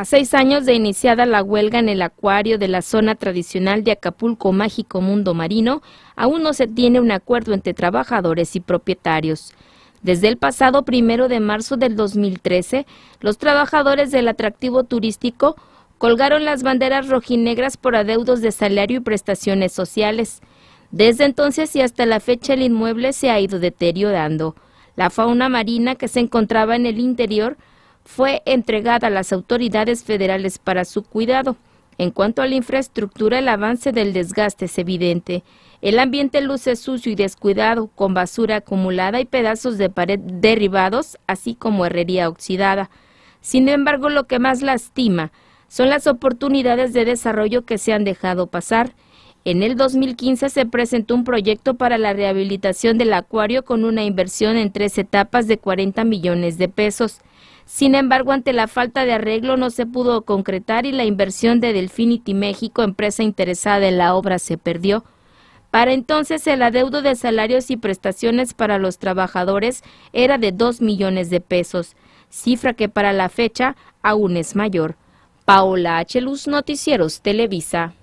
A seis años de iniciada la huelga en el acuario de la zona tradicional de Acapulco Mágico Mundo Marino, aún no se tiene un acuerdo entre trabajadores y propietarios. Desde el pasado primero de marzo del 2013, los trabajadores del atractivo turístico colgaron las banderas rojinegras por adeudos de salario y prestaciones sociales. Desde entonces y hasta la fecha el inmueble se ha ido deteriorando. La fauna marina que se encontraba en el interior fue entregada a las autoridades federales para su cuidado. En cuanto a la infraestructura, el avance del desgaste es evidente. El ambiente luce sucio y descuidado, con basura acumulada y pedazos de pared derribados, así como herrería oxidada. Sin embargo, lo que más lastima son las oportunidades de desarrollo que se han dejado pasar. En el 2015 se presentó un proyecto para la rehabilitación del acuario con una inversión en tres etapas de 40 millones de pesos. Sin embargo, ante la falta de arreglo no se pudo concretar y la inversión de Delfinity México, empresa interesada en la obra, se perdió. Para entonces el adeudo de salarios y prestaciones para los trabajadores era de 2 millones de pesos, cifra que para la fecha aún es mayor. Paola H. Luz, Noticieros Televisa.